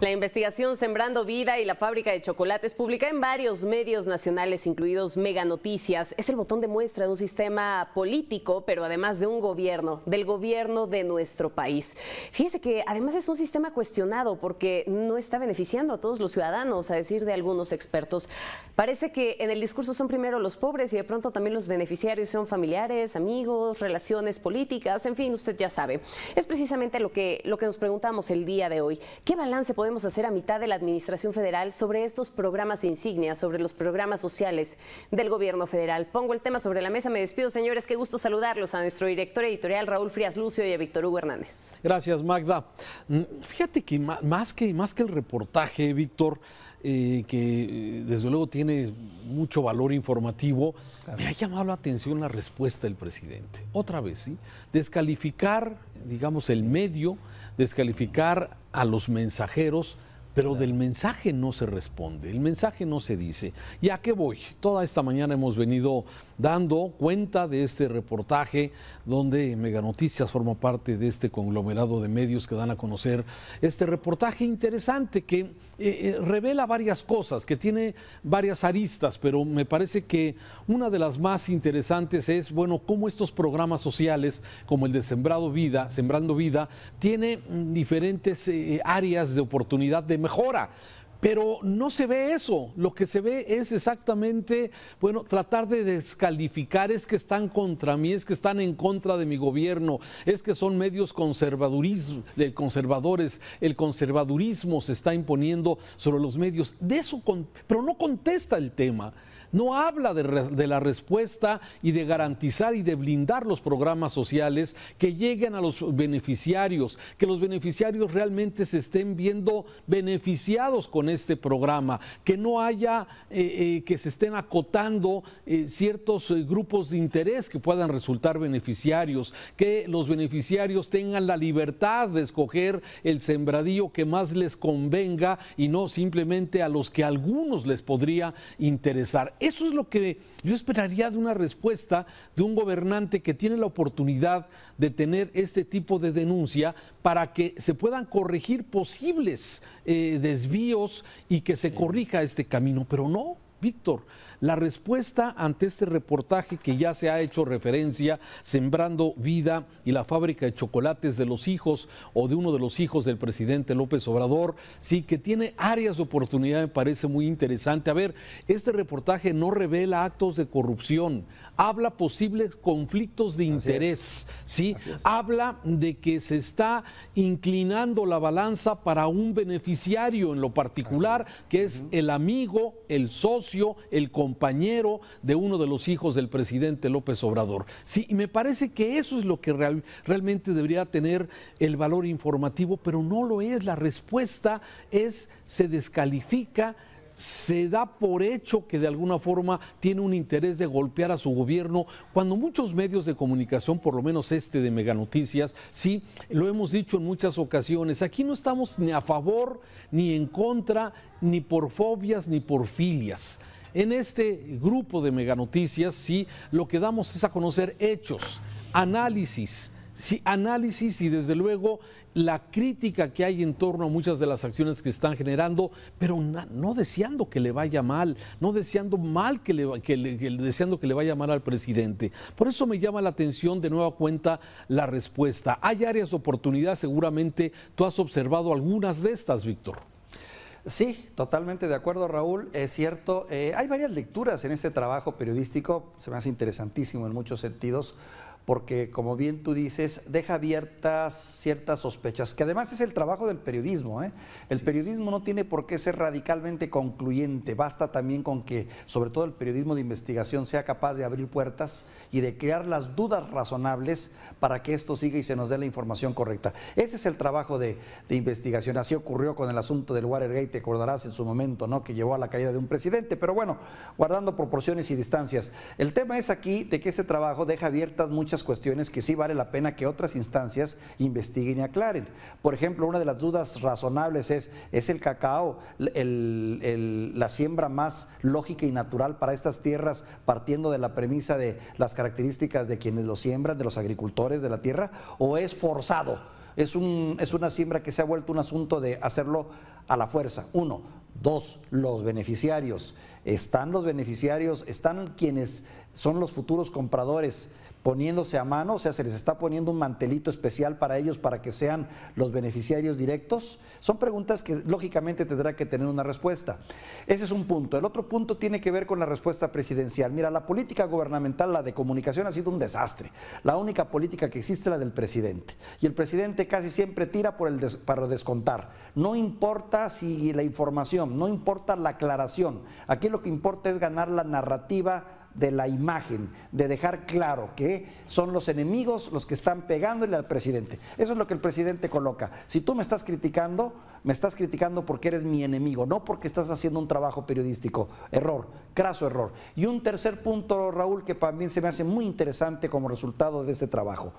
La investigación Sembrando Vida y la fábrica de chocolates publica en varios medios nacionales, incluidos Mega Noticias. Es el botón de muestra de un sistema político, pero además de un gobierno, del gobierno de nuestro país. Fíjese que además es un sistema cuestionado porque no está beneficiando a todos los ciudadanos, a decir de algunos expertos. Parece que en el discurso son primero los pobres y de pronto también los beneficiarios son familiares, amigos, relaciones políticas, en fin, usted ya sabe. Es precisamente lo que, lo que nos preguntamos el día de hoy. ¿Qué balance podemos hacer a mitad de la Administración Federal sobre estos programas insignia... sobre los programas sociales del Gobierno Federal. Pongo el tema sobre la mesa. Me despido, señores. Qué gusto saludarlos a nuestro director editorial Raúl Frías Lucio y a Víctor Hugo Hernández. Gracias, Magda. Mm, fíjate que más que, más que el reportaje, Víctor, eh, que eh, desde luego tiene mucho valor informativo, me ha llamado la atención la respuesta del presidente. Otra vez, ¿sí? Descalificar, digamos, el medio descalificar a los mensajeros pero del mensaje no se responde, el mensaje no se dice. ¿Y a qué voy? Toda esta mañana hemos venido dando cuenta de este reportaje donde Mega Noticias forma parte de este conglomerado de medios que dan a conocer este reportaje interesante que eh, eh, revela varias cosas, que tiene varias aristas, pero me parece que una de las más interesantes es, bueno, cómo estos programas sociales como el de Vida, Sembrando Vida, tiene mm, diferentes eh, áreas de oportunidad de mejora. Pero no se ve eso, lo que se ve es exactamente, bueno, tratar de descalificar, es que están contra mí, es que están en contra de mi gobierno, es que son medios de conservadores, el conservadurismo se está imponiendo sobre los medios, de eso, pero no contesta el tema no habla de, la respuesta y de garantizar y de blindar los programas sociales que lleguen a los beneficiarios, que los beneficiarios realmente se estén viendo beneficiados con este programa, que no haya, eh, eh, que se estén acotando eh, ciertos grupos de interés que puedan resultar beneficiarios, que los beneficiarios tengan la libertad de escoger el sembradío que más les convenga y no simplemente a los que a algunos les podría interesar. Eso es lo que yo esperaría de una respuesta de un gobernante que tiene la oportunidad de tener este tipo de denuncia para que se puedan corregir posibles eh, desvíos y que se corrija este camino, pero no, Víctor. La respuesta ante este reportaje que ya se ha hecho referencia, Sembrando Vida y la fábrica de chocolates de los hijos o de uno de los hijos del presidente López Obrador, sí que tiene áreas de oportunidad, me parece muy interesante. A ver, este reportaje no revela actos de corrupción, habla posibles conflictos de interés, ¿sí? Habla de que se está inclinando la balanza para un beneficiario en lo particular, que es el amigo, el socio, el compañero compañero de uno de los hijos del presidente López Obrador. Sí, y me parece que eso es lo que realmente debería tener el valor informativo, pero no lo es. La respuesta es, se descalifica se da por hecho que de alguna forma tiene un interés de golpear a su gobierno, cuando muchos medios de comunicación, por lo menos este de Meganoticias, sí, lo hemos dicho en muchas ocasiones, aquí no estamos ni a favor, ni en contra, ni por fobias, ni por filias. En este grupo de meganoticias, sí, lo que damos es a conocer hechos, análisis, sí, análisis y desde luego la crítica que hay en torno a muchas de las acciones que están generando, pero no, deseando que le vaya mal, no deseando mal que le, que deseando que le vaya mal al presidente. Por eso me llama la atención de nueva cuenta la respuesta. Hay áreas de oportunidad, seguramente tú has observado algunas de estas, Víctor. Sí, totalmente de acuerdo, Raúl. Es cierto, eh, hay varias lecturas en este trabajo periodístico, se me hace interesantísimo en muchos sentidos, porque como bien tú dices, deja abiertas ciertas sospechas, que además es el trabajo del periodismo. ¿eh? El periodismo no tiene por qué ser radicalmente concluyente, basta también con que, sobre todo el periodismo de investigación, sea capaz de abrir puertas y de crear las dudas razonables para que esto siga y se nos dé la información correcta. Ese es el trabajo de, investigación, así ocurrió con el asunto del Watergate, te acordarás en su momento, ¿no? que llevó a la caída de un presidente, pero bueno, guardando proporciones y distancias. El tema es aquí de que ese trabajo deja abiertas muchas cuestiones que sí vale la pena que otras instancias investiguen y aclaren. Por ejemplo, una de las dudas razonables es, ¿es el cacao la siembra más lógica y natural para estas tierras partiendo de la premisa de las características de quienes lo siembran, de los agricultores de la tierra, o es forzado? Es, es una siembra que se ha vuelto un asunto de hacerlo a la fuerza. Uno, dos, los beneficiarios. ¿Están los beneficiarios? ¿Están quienes son los futuros compradores? poniéndose a mano, o sea, se les está poniendo un mantelito especial para ellos para que sean los beneficiarios directos? Son preguntas que lógicamente tendrá que tener una respuesta. Ese es un punto. El otro punto tiene que ver con la respuesta presidencial. Mira, la política gubernamental, la de comunicación, ha sido un desastre. La única política que existe es la del presidente. Y el presidente casi siempre tira por el para descontar. No importa si la información, no importa la aclaración. Aquí lo que importa es ganar la narrativa de la imagen, de dejar claro que son los enemigos los que están pegándole al presidente. Eso es lo que el presidente coloca. Si tú me estás criticando, me estás criticando porque eres mi enemigo, no porque estás haciendo un trabajo periodístico. Error, craso error. Y un tercer punto, Raúl, que también se me hace muy interesante como resultado de este trabajo.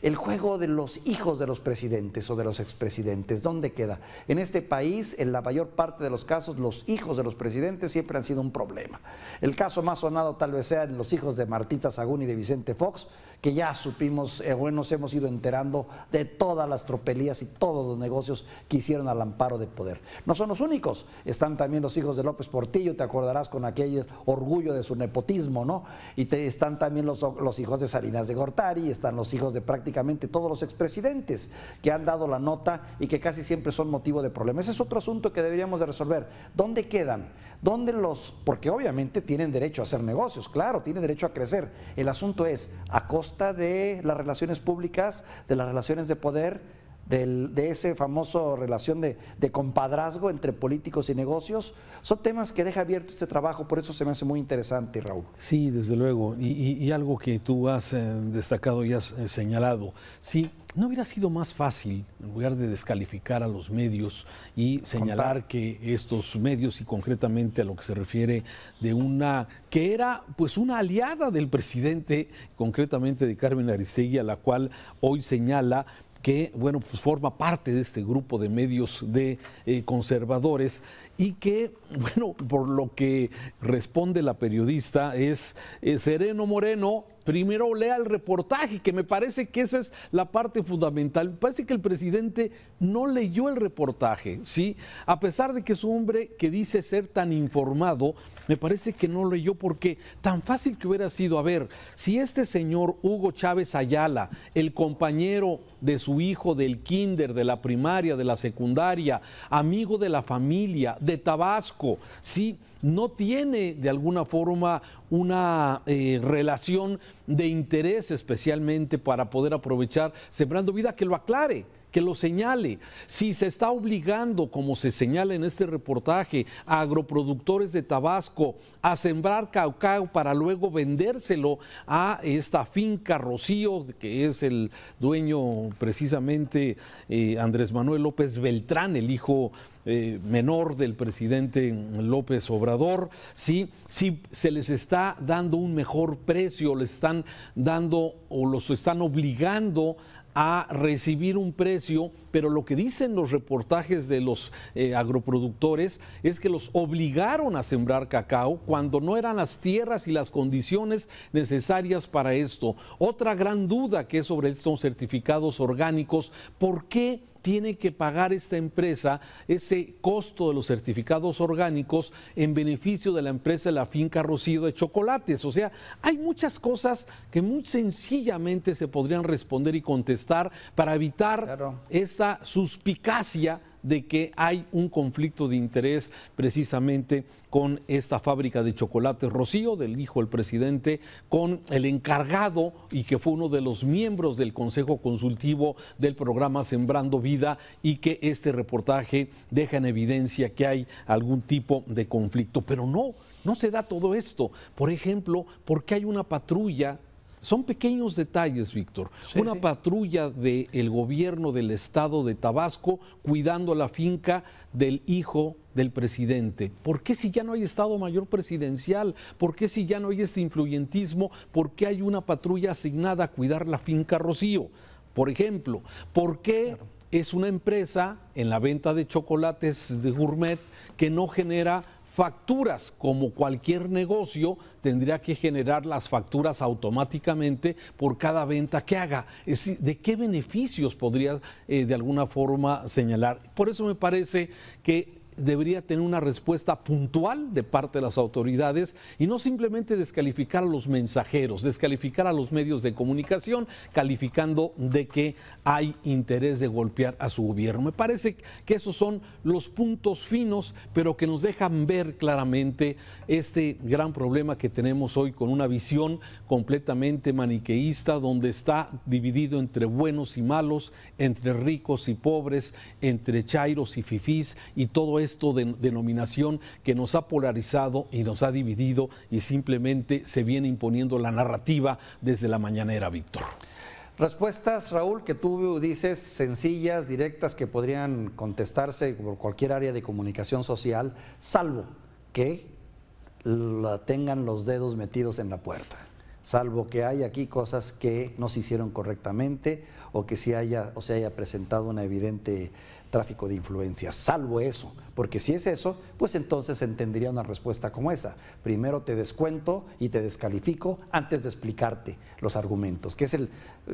El juego de los hijos de los presidentes o de los expresidentes, ¿dónde queda? En este país, en la mayor parte de los casos, los hijos de los presidentes siempre han sido un problema. El caso más sonado tal vez sea en los hijos de Martita Sagún y de Vicente Fox, que ya supimos, eh, bueno, nos hemos ido enterando de todas las tropelías y todos los negocios que hicieron al amparo de poder. No son los únicos, están también los hijos de López Portillo, te acordarás con aquel orgullo de su nepotismo, ¿no? Y están también los, los hijos de Salinas de Gortari, están los hijos de prácticamente todos los expresidentes que han dado la nota y que casi siempre son motivo de problemas. Ese es otro asunto que deberíamos de resolver. ¿Dónde quedan? ¿Dónde los...? Porque obviamente tienen derecho a hacer negocios, claro, tienen derecho a crecer. El asunto es, ¿a costa de las relaciones públicas, de las relaciones de poder de ese famoso relación de, compadrazgo entre políticos y negocios, son temas que deja abierto este trabajo, por eso se me hace muy interesante, Raúl. Sí, desde luego, y, algo que tú has eh, destacado y has eh, señalado, sí, ¿No hubiera sido más fácil, en lugar de descalificar a los medios y señalar que estos medios, y concretamente a lo que se refiere de una, que era pues una aliada del presidente, concretamente de Carmen Aristegui, a la cual hoy señala que bueno, pues forma parte de este grupo de medios de eh, conservadores y que, bueno, por lo que responde la periodista es, eh, Sereno Moreno, primero lea el reportaje, que me parece que esa es la parte fundamental. Me parece que el presidente no leyó el reportaje, ¿sí? A pesar de que es un hombre que dice ser tan informado, me parece que no leyó porque tan fácil que hubiera sido, a ver, si este señor Hugo Chávez Ayala, el compañero de su hijo del kinder, de la primaria, de la secundaria, amigo de la familia, de Tabasco, si no tiene de alguna forma una eh, relación de interés especialmente para poder aprovechar Sembrando Vida, que lo aclare lo señale. Si se está obligando, como se señala en este reportaje, a agroproductores de Tabasco a sembrar caucao para luego vendérselo a esta finca Rocío, que es el dueño precisamente eh, Andrés Manuel López Beltrán, el hijo eh, menor del presidente López Obrador, si, si se les está dando un mejor precio, les están dando o los están obligando a recibir un precio, pero lo que dicen los reportajes de los eh, agroproductores es que los obligaron a sembrar cacao cuando no eran las tierras y las condiciones necesarias para esto. Otra gran duda que es sobre estos certificados orgánicos, ¿por qué tiene que pagar esta empresa ese costo de los certificados orgánicos en beneficio de la empresa de la finca Rocío de Chocolates. O sea, hay muchas cosas que muy sencillamente se podrían responder y contestar para evitar esta suspicacia de que hay un conflicto de interés precisamente con esta fábrica de chocolates Rocío, del hijo del presidente, con el encargado y que fue uno de los miembros del Consejo Consultivo del programa Sembrando Vida y que este reportaje deja en evidencia que hay algún tipo de conflicto. Pero no, no se da todo esto. Por ejemplo, porque hay una patrulla son pequeños detalles, Víctor. Una patrulla del gobierno del estado de Tabasco cuidando la finca del hijo del presidente. ¿Por qué si ya no hay Estado Mayor Presidencial? ¿Por qué si ya no hay este influyentismo? ¿Por qué hay una patrulla asignada a cuidar la finca Rocío? Por ejemplo, ¿por qué es una empresa en la venta de chocolates de gourmet que no genera facturas, como cualquier negocio, tendría que generar las facturas automáticamente por cada venta que haga. ¿de qué beneficios podría eh, de alguna forma señalar? Por eso me parece que debería tener una respuesta puntual de parte de las autoridades y no simplemente descalificar a los mensajeros, descalificar a los medios de comunicación, calificando de que hay interés de golpear a su gobierno. Me parece que esos son los puntos finos, pero que nos dejan ver claramente este gran problema que tenemos hoy con una visión completamente maniqueísta, donde está dividido entre buenos y malos, entre ricos y pobres, entre chairos y fifís y todo eso esto de denominación que nos ha polarizado y nos ha dividido y simplemente se viene imponiendo la narrativa desde la mañanera, Víctor. Respuestas, Raúl, que tú dices sencillas, directas, que podrían contestarse por cualquier área de comunicación social, salvo que la tengan los dedos metidos en la puerta, salvo que hay aquí cosas que no se hicieron correctamente o que si haya, o se haya presentado una evidente tráfico de influencias, salvo eso, porque si es eso, pues entonces entendería una respuesta como esa. Primero te descuento y te descalifico antes de explicarte los argumentos, que es el,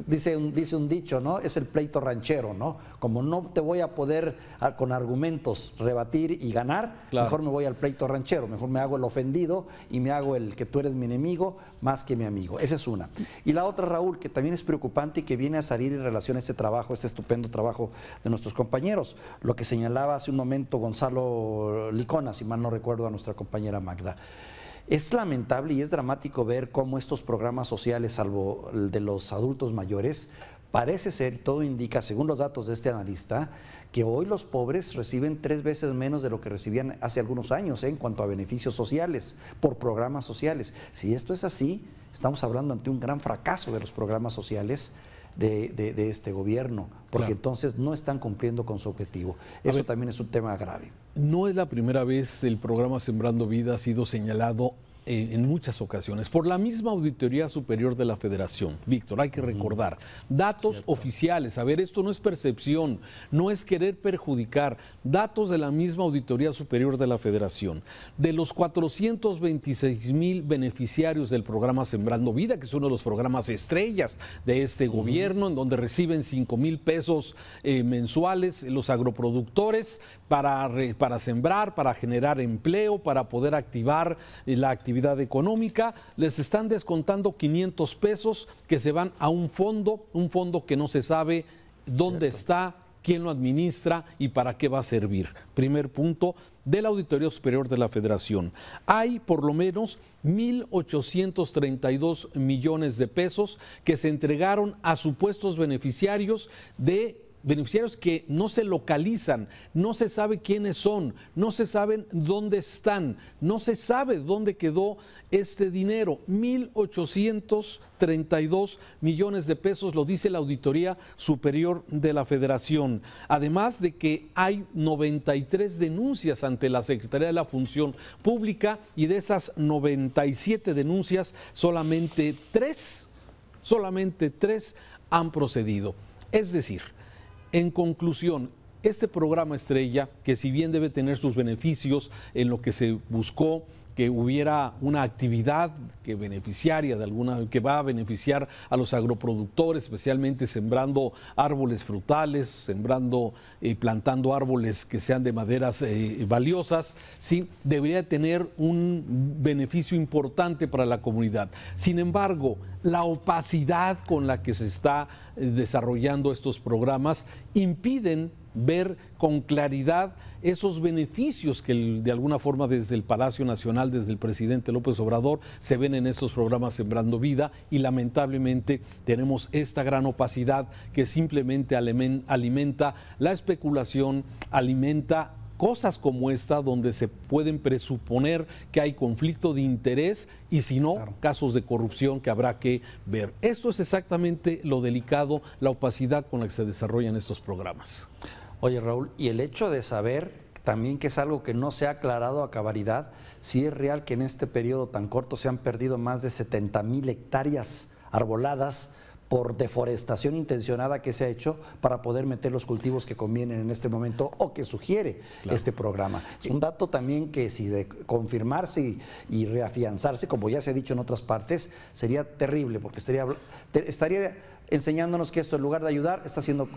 dice un, dice un dicho, ¿no? Es el pleito ranchero, ¿no? Como no te voy a poder ah, con argumentos rebatir y ganar, mejor me voy al pleito ranchero, mejor me hago el ofendido y me hago el que tú eres mi enemigo más que mi amigo. Esa es una. Y la otra, Raúl, que también es preocupante y que viene a salir en relación a este trabajo, este estupendo trabajo de nuestros compañeros lo que señalaba hace un momento Gonzalo Licona, si mal no recuerdo a nuestra compañera Magda. Es lamentable y es dramático ver cómo estos programas sociales, salvo el de los adultos mayores, parece ser, todo indica, según los datos de este analista, que hoy los pobres reciben tres veces menos de lo que recibían hace algunos años ¿eh? en cuanto a beneficios sociales, por programas sociales. Si esto es así, estamos hablando ante un gran fracaso de los programas sociales de, este gobierno, porque entonces no están cumpliendo con su objetivo. Eso también es un tema grave. No es la primera vez el programa Sembrando Vida ha sido señalado eh, en muchas ocasiones por la misma Auditoría Superior de la Federación. Víctor, hay que recordar, datos oficiales, a ver, esto no es percepción, no es querer perjudicar, datos de la misma Auditoría Superior de la Federación. De los 426 mil beneficiarios del programa Sembrando Vida, que es uno de los programas estrellas de este gobierno, en donde reciben 5 mil pesos eh, mensuales los agroproductores para, para sembrar, para generar empleo, para poder activar eh, la actividad económica, les están descontando 500 pesos que se van a un fondo, un fondo que no se sabe dónde está, quién lo administra y para qué va a servir. Primer punto del Auditorio Superior de la Federación. Hay por lo menos 1.832 millones de pesos que se entregaron a supuestos beneficiarios de beneficiarios que no se localizan, no se sabe quiénes son, no se saben dónde están, no se sabe dónde quedó este dinero. 1.832 millones de pesos, lo dice la Auditoría Superior de la Federación. Además de que hay 93 denuncias ante la Secretaría de la Función Pública y de esas 97 denuncias, solamente tres, solamente tres han procedido. Es decir, en conclusión, este programa estrella, que si bien debe tener sus beneficios en lo que se buscó, que hubiera una actividad que beneficiaria de alguna que va a beneficiar a los agroproductores, especialmente sembrando árboles frutales, sembrando y eh, plantando árboles que sean de maderas eh, valiosas, sí, debería tener un beneficio importante para la comunidad. Sin embargo, la opacidad con la que se está eh, desarrollando estos programas impiden ver con claridad esos beneficios que de alguna forma desde el Palacio Nacional, desde el presidente López Obrador, se ven en estos programas Sembrando Vida y lamentablemente tenemos esta gran opacidad que simplemente alimenta la especulación, alimenta cosas como esta donde se pueden presuponer que hay conflicto de interés y si no, casos de corrupción que habrá que ver. Esto es exactamente lo delicado, la opacidad con la que se desarrollan estos programas. Oye Raúl, y el hecho de saber también que es algo que no se ha aclarado a cabalidad, si es real que en este periodo tan corto se han perdido más de 70 mil hectáreas arboladas por deforestación intencionada que se ha hecho para poder meter los cultivos que convienen en este momento o que sugiere este programa. Es un dato también que si de confirmarse y, reafianzarse, como ya se ha dicho en otras partes, sería terrible porque estaría, enseñándonos que esto en lugar de ayudar está siendo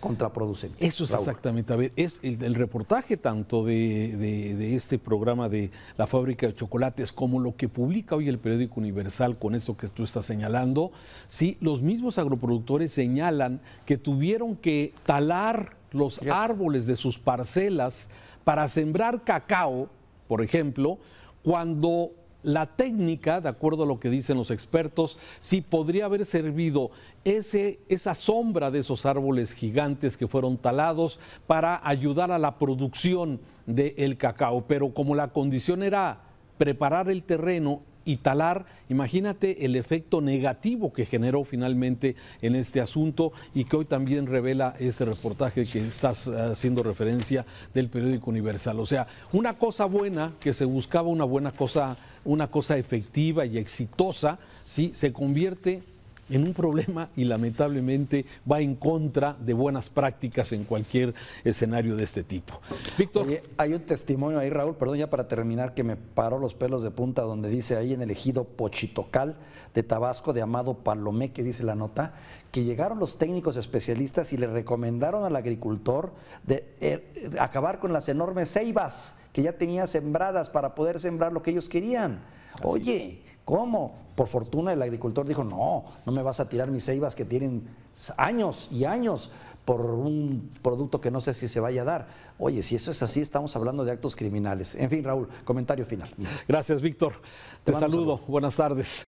contraproducente. Eso es exactamente. A ver, es el, reportaje tanto de, este programa de la fábrica de chocolates como lo que publica hoy el periódico Universal con esto que tú estás señalando, si los mismos agroproductores señalan que tuvieron que talar los árboles de sus parcelas para sembrar cacao, por ejemplo, cuando la técnica, de acuerdo a lo que dicen los expertos, sí podría haber servido ese, esa sombra de esos árboles gigantes que fueron talados para ayudar a la producción del cacao. Pero como la condición era preparar el terreno y talar, imagínate el efecto negativo que generó finalmente en este asunto y que hoy también revela este reportaje que estás eh, haciendo referencia del periódico Universal. O sea, una cosa buena que se buscaba, una buena cosa una cosa efectiva y exitosa, si se convierte en un problema y lamentablemente va en contra de buenas prácticas en cualquier escenario de este tipo. Víctor. Hay un testimonio ahí, Raúl, perdón ya para terminar, que me paró los pelos de punta, donde dice ahí en el ejido Pochitocal de Tabasco, de Amado Palomé, que dice la nota, que llegaron los técnicos especialistas y le recomendaron al agricultor de, eh, acabar con las enormes ceibas que ya tenía sembradas para poder sembrar lo que ellos querían. Oye, ¿cómo? Por fortuna el agricultor dijo, no, no me vas a tirar mis ceibas que tienen años y años por un producto que no sé si se vaya a dar. Oye, si eso es así, estamos hablando de actos criminales. En fin, Raúl, comentario final. Gracias, Víctor. Te saludo. Buenas tardes.